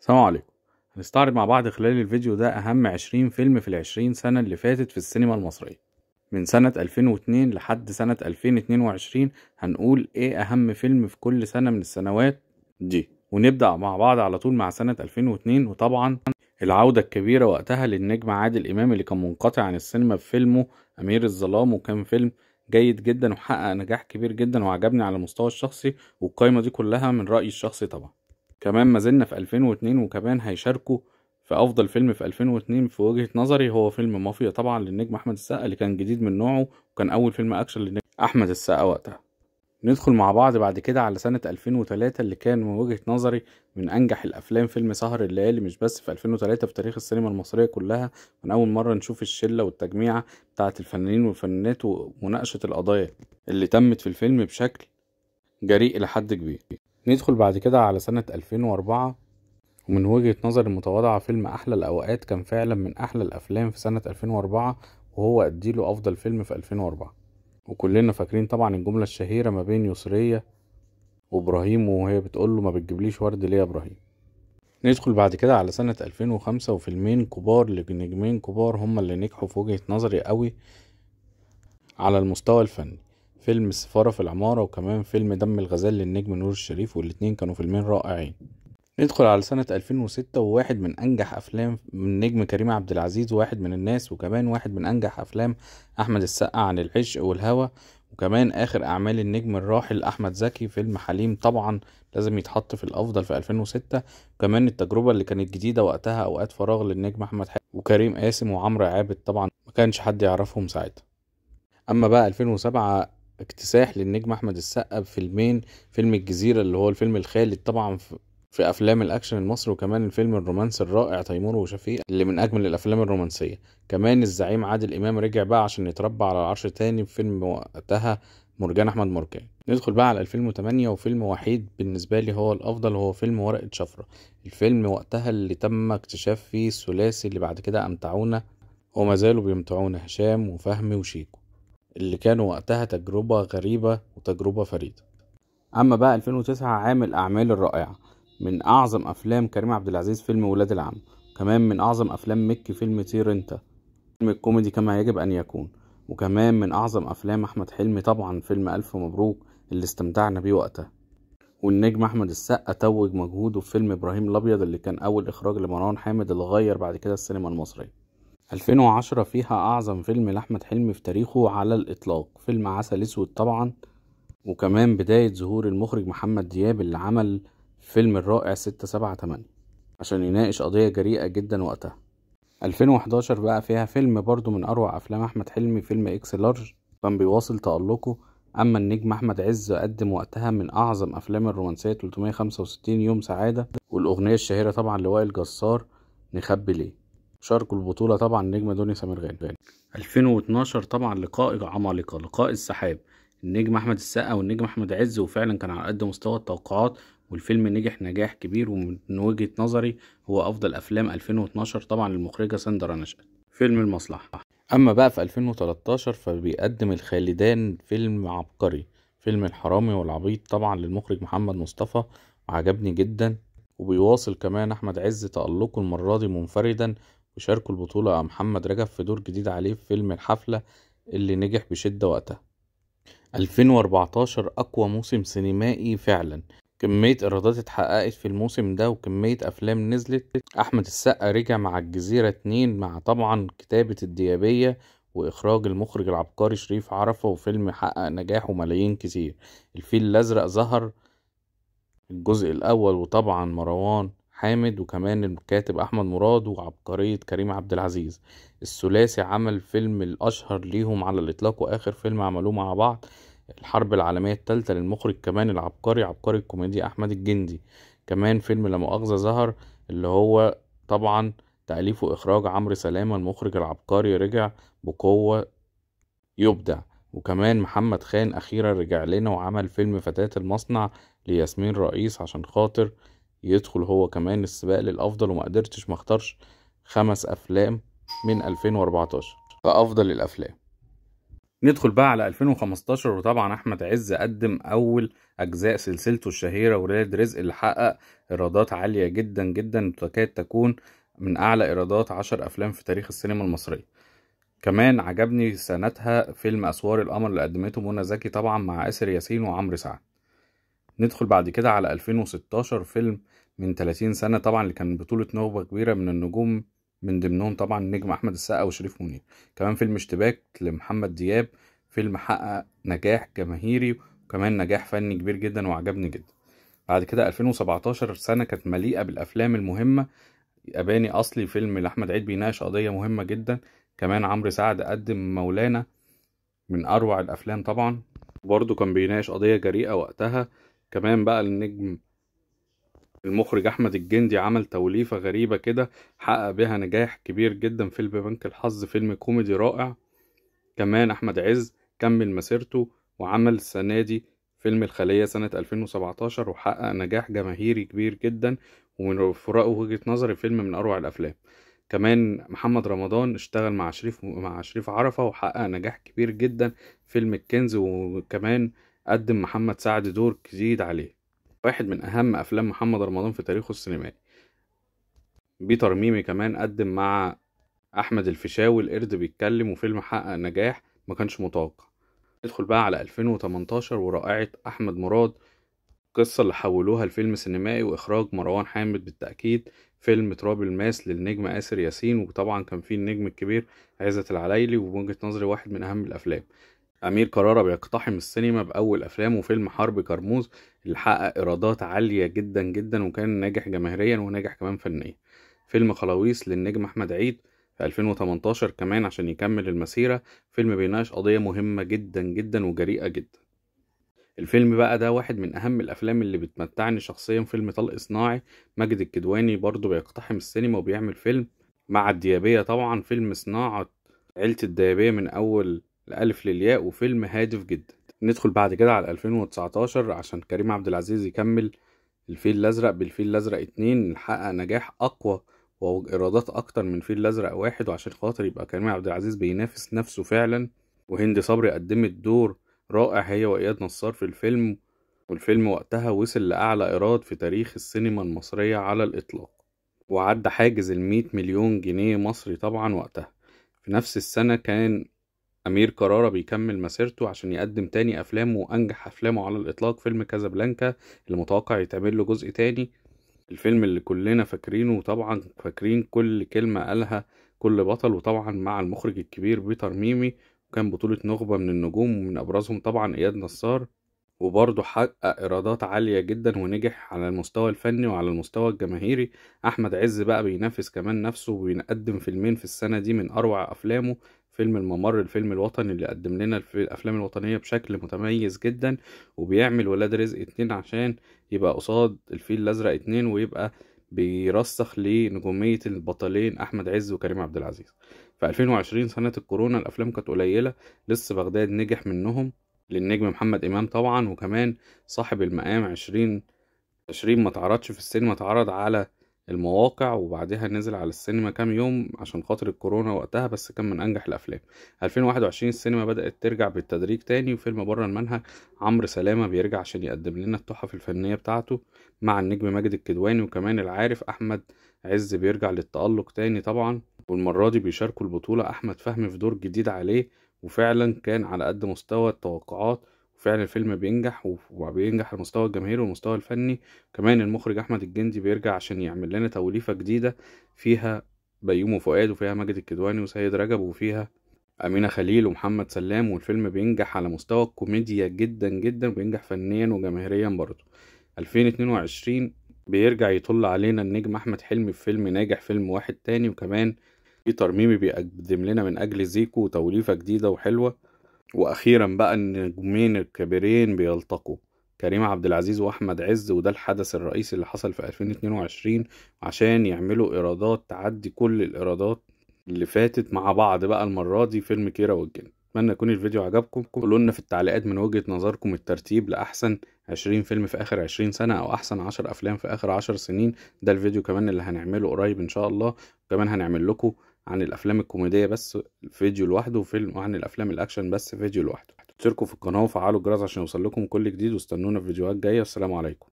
السلام عليكم هنستعرض مع بعض خلال الفيديو ده أهم عشرين فيلم في العشرين سنة اللي فاتت في السينما المصرية من سنة 2002 لحد سنة 2022 هنقول إيه أهم فيلم في كل سنة من السنوات دي ونبدأ مع بعض على طول مع سنة 2002 وطبعا العودة الكبيرة وقتها للنجم عادل إمام اللي كان منقطع عن السينما في فيلمه أمير الظلام وكان فيلم جيد جدا وحقق نجاح كبير جدا وعجبني على المستوى الشخصي والقايمة دي كلها من رأيي الشخصي طبعا كمان ما زلنا في 2002 وكمان هيشاركوا في افضل فيلم في 2002 في وجهة نظري هو فيلم مافيا طبعا للنجم احمد السقا اللي كان جديد من نوعه وكان اول فيلم اكشن للنجم احمد السقا وقتها ندخل مع بعض بعد كده على سنة 2003 اللي كان من وجهة نظري من أنجح الأفلام فيلم سهر الليالي مش بس في 2003 في تاريخ السينما المصرية كلها من أول مرة نشوف الشلة والتجميعة بتاعة الفنانين والفنانات ومناقشة القضايا اللي تمت في الفيلم بشكل جريء لحد كبير ندخل بعد كده على سنة 2004 ومن وجهة نظري المتواضعة فيلم أحلى الأوقات كان فعلا من أحلى الأفلام في سنة 2004 وهو أديله أفضل فيلم في 2004 وكلنا فاكرين طبعا الجملة الشهيرة ما بين يسرية وإبراهيم وهي بتقول له ما بتجيبليش ورد ليه يا إبراهيم ندخل بعد كده على سنة 2005 وفيلمين كبار لنجمين كبار هما اللي نجحوا في وجهة نظري قوي على المستوى الفني فيلم السفارة في العمارة وكمان فيلم دم الغزال للنجم نور الشريف والاتنين كانوا فيلمين رائعين ندخل على سنة 2006 وواحد من أنجح أفلام من نجم كريم عبد العزيز وواحد من الناس وكمان واحد من أنجح أفلام أحمد السقا عن العشق والهوى وكمان آخر أعمال النجم الراحل أحمد زكي فيلم حليم طبعا لازم يتحط في الأفضل في 2006 وكمان التجربة اللي كانت جديدة وقتها أوقات فراغ للنجم أحمد حلمي وكريم قاسم وعمرو عابد طبعا ما كانش حد يعرفهم ساعتها أما بقى 2007 اكتساح للنجم احمد السقا بفيلمين فيلم الجزيره اللي هو الفيلم الخالد طبعا في افلام الاكشن المصري وكمان الفيلم الرومانسي الرائع تيمور وشفيق اللي من اجمل الافلام الرومانسيه كمان الزعيم عادل امام رجع بقى عشان يتربى على العرش تاني في فيلم وقتها مرجان احمد مرجان ندخل بقى على 2008 وفيلم وحيد بالنسبه لي هو الافضل هو فيلم ورقه شفره الفيلم وقتها اللي تم اكتشاف فيه الثلاثي اللي بعد كده امتعونا وما زالوا بيمتعونا هشام وفهمي وشيكو اللي كان وقتها تجربة غريبة وتجربة فريدة أما بقى 2009 عام الأعمال الرائعة من أعظم أفلام كريم عبد العزيز فيلم ولاد العم كمان من أعظم أفلام مكي فيلم طير أنت فيلم الكوميدي كما يجب أن يكون وكمان من أعظم أفلام أحمد حلمي طبعا فيلم ألف مبروك اللي استمتعنا بيه وقتها والنجم أحمد السقا توج مجهوده في فيلم إبراهيم الأبيض اللي كان أول إخراج لمروان حامد اللي غير بعد كده السينما المصرية 2010 فيها أعظم فيلم لأحمد حلمي في تاريخه على الإطلاق فيلم عسل أسود طبعا وكمان بداية ظهور المخرج محمد دياب اللي عمل فيلم الرائع ستة سبعة تمانية عشان يناقش قضية جريئة جدا وقتها 2011 بقى فيها فيلم برضو من أروع أفلام أحمد حلمي فيلم إكس لارج كان بيواصل تألقه أما النجم أحمد عز قدم وقتها من أعظم أفلام الرومانسية 365 يوم سعادة والأغنية الشهيرة طبعا لوائل جسار نخبي ليه شاركوا البطولة طبعا نجمة دوني سمير غانم 2012 طبعا لقاء عمالقة لقاء السحاب النجم أحمد السقا والنجم أحمد عز وفعلا كان على قد مستوى التوقعات والفيلم نجح نجاح كبير ومن وجهة نظري هو أفضل أفلام 2012 طبعا للمخرجة سندرا نشأت فيلم المصلحة أما بقى في 2013 فبيقدم الخالدان فيلم عبقري فيلم الحرامي والعبيط طبعا للمخرج محمد مصطفى وعجبني جدا وبيواصل كمان أحمد عز تألقه المرة دي منفردا يشاركوا البطولة مع محمد رجب في دور جديد عليه في فيلم الحفلة اللي نجح بشدة وقتها 2014 أقوى موسم سينمائي فعلا كمية إيرادات اتحققت في الموسم ده وكمية أفلام نزلت أحمد السقا رجع مع الجزيرة اتنين مع طبعا كتابة الديابية وإخراج المخرج العبقري شريف عرفة وفيلم حقق نجاح وملايين كتير الفيل الأزرق ظهر الجزء الأول وطبعا مروان حامد وكمان الكاتب احمد مراد وعبقريه كريم عبد العزيز الثلاثي عمل فيلم الاشهر ليهم على الاطلاق واخر فيلم عملوه مع بعض الحرب العالميه الثالثه للمخرج كمان العبقري عبقري الكوميديا احمد الجندي كمان فيلم لا مؤاخذه ظهر اللي هو طبعا تأليف وإخراج عمرو سلامة المخرج العبقري رجع بقوة يبدع وكمان محمد خان أخيرا رجع لنا وعمل فيلم فتاة المصنع لياسمين رئيس عشان خاطر يدخل هو كمان السباق للأفضل وما قدرتش ما اختارش خمس أفلام من 2014 كأفضل الأفلام ندخل بقى على 2015 وطبعا احمد عز قدم اول اجزاء سلسلته الشهيره ولاد رزق اللي حقق ايرادات عاليه جدا جدا تكاد تكون من اعلى ايرادات عشر افلام في تاريخ السينما المصريه كمان عجبني سنتها فيلم اسوار القمر اللي قدمته منى زكي طبعا مع اسر ياسين وعمرو سعد ندخل بعد كده على 2016 فيلم من 30 سنة طبعا اللي كان بطولة نوبة كبيرة من النجوم من ضمنهم طبعا نجم أحمد السقا وشريف منير كمان فيلم اشتباك لمحمد دياب فيلم حقق نجاح جماهيري وكمان نجاح فني كبير جدا وعجبني جدا بعد كده 2017 سنة كانت مليئة بالأفلام المهمة أباني أصلي فيلم لأحمد عيد بيناقش قضية مهمة جدا كمان عمرو سعد قدم مولانا من أروع الأفلام طبعا وبرضه كان بيناقش قضية جريئة وقتها كمان بقى النجم المخرج احمد الجندي عمل توليفه غريبه كده حقق بها نجاح كبير جدا في بنك الحظ فيلم كوميدي رائع كمان احمد عز كمل مسيرته وعمل السنه دي فيلم الخليه سنه 2017 وحقق نجاح جماهيري كبير جدا ومن فراقه وجهه نظري فيلم من اروع الافلام كمان محمد رمضان اشتغل مع شريف مع شريف عرفه وحقق نجاح كبير جدا فيلم الكنز وكمان قدم محمد سعد دور جديد عليه واحد من أهم أفلام محمد رمضان في تاريخه السينمائي بيتر ميمي كمان قدم مع أحمد الفيشاوي القرد بيتكلم وفيلم حقق نجاح ما كانش متوقع ندخل بقى على 2018 ورائعة أحمد مراد القصة اللي حولوها لفيلم سينمائي وإخراج مروان حامد بالتأكيد فيلم تراب الماس للنجم آسر ياسين وطبعا كان فيه النجم الكبير عزت العلايلي وبوجهة نظري واحد من أهم الأفلام أمير كرارة بيقتحم السينما بأول أفلامه فيلم حرب كرموز اللي حقق إيرادات عالية جدا جدا وكان ناجح جماهيريا وناجح كمان فنيا فيلم خلاويص للنجم أحمد عيد في 2018 كمان عشان يكمل المسيرة فيلم بيناقش قضية مهمة جدا جدا وجريئة جدا الفيلم بقى ده واحد من أهم الأفلام اللي بتمتعني شخصيا فيلم طلق صناعي ماجد الكدواني برضه بيقتحم السينما وبيعمل فيلم مع الديابية طبعا فيلم صناعة عيلة الديابية من أول الألف للياء وفيلم هادف جدا ندخل بعد كده على 2019 عشان كريم عبد العزيز يكمل الفيل الأزرق بالفيل الأزرق اتنين حقق نجاح أقوى وإيرادات أكتر من الفيل الأزرق واحد وعشان خاطر يبقى كريم عبد العزيز بينافس نفسه فعلا وهند صبري قدمت دور رائع هي وإياد نصار في الفيلم والفيلم وقتها وصل لأعلى إيراد في تاريخ السينما المصرية على الإطلاق وعدى حاجز المية مليون جنيه مصري طبعا وقتها في نفس السنة كان أمير كرارة بيكمل مسيرته عشان يقدم تاني أفلامه وأنجح أفلامه على الإطلاق فيلم كازابلانكا اللي متوقع يتعمل له جزء تاني الفيلم اللي كلنا فاكرينه وطبعا فاكرين كل كلمة قالها كل بطل وطبعا مع المخرج الكبير بيتر ميمي وكان بطولة نخبة من النجوم ومن أبرزهم طبعا إياد نصار وبرضه حقق إيرادات عالية جدا ونجح على المستوى الفني وعلى المستوى الجماهيري أحمد عز بقى بينافس كمان نفسه وبيقدم فيلمين في السنة دي من أروع أفلامه فيلم الممر الفيلم الوطني اللي قدم لنا الافلام الوطنيه بشكل متميز جدا وبيعمل ولاد رزق اتنين عشان يبقى قصاد الفيل الازرق اتنين ويبقى بيرسخ لنجوميه البطلين احمد عز وكريم عبد العزيز في 2020 سنه الكورونا الافلام كانت قليله لسه بغداد نجح منهم للنجم محمد امام طبعا وكمان صاحب المقام 20 20 ما تعرضش في السينما اتعرض على المواقع وبعدها نزل على السينما كام يوم عشان خاطر الكورونا وقتها بس كان من انجح الافلام 2021 السينما بدات ترجع بالتدريج تاني وفيلم بره المنهج عمرو سلامه بيرجع عشان يقدم لنا التحف الفنيه بتاعته مع النجم ماجد الكدواني وكمان العارف احمد عز بيرجع للتالق تاني طبعا والمره دي بيشاركوا البطوله احمد فهمي في دور جديد عليه وفعلا كان على قد مستوى التوقعات فعلا الفيلم بينجح وبينجح على مستوى الجماهير والمستوى الفني كمان المخرج احمد الجندي بيرجع عشان يعمل لنا توليفه جديده فيها بيومه فؤاد وفيها ماجد الكدواني وسيد رجب وفيها أمينة خليل ومحمد سلام والفيلم بينجح على مستوى الكوميديا جدا جدا وبينجح فنيا وجماهيريا برضه 2022 بيرجع يطل علينا النجم أحمد حلمي في فيلم ناجح فيلم واحد تاني وكمان في ترميمي بيقدم لنا من أجل زيكو وتوليفة جديدة وحلوة واخيرا بقى النجمين الكبيرين بيلتقوا كريم عبد العزيز واحمد عز وده الحدث الرئيسي اللي حصل في 2022 عشان يعملوا ايرادات تعدي كل الايرادات اللي فاتت مع بعض بقى المره دي فيلم كيرة والجن اتمنى يكون الفيديو عجبكم قولوا لنا في التعليقات من وجهه نظركم الترتيب لاحسن 20 فيلم في اخر 20 سنه او احسن 10 افلام في اخر 10 سنين ده الفيديو كمان اللي هنعمله قريب ان شاء الله وكمان هنعمل لكم عن الافلام الكوميديه بس فيديو لوحده وفيلم عن الافلام الاكشن بس فيديو لوحده اشتركوا في القناه وفعلوا الجرس عشان يوصل لكم كل جديد واستنونا في فيديوهات جايه والسلام عليكم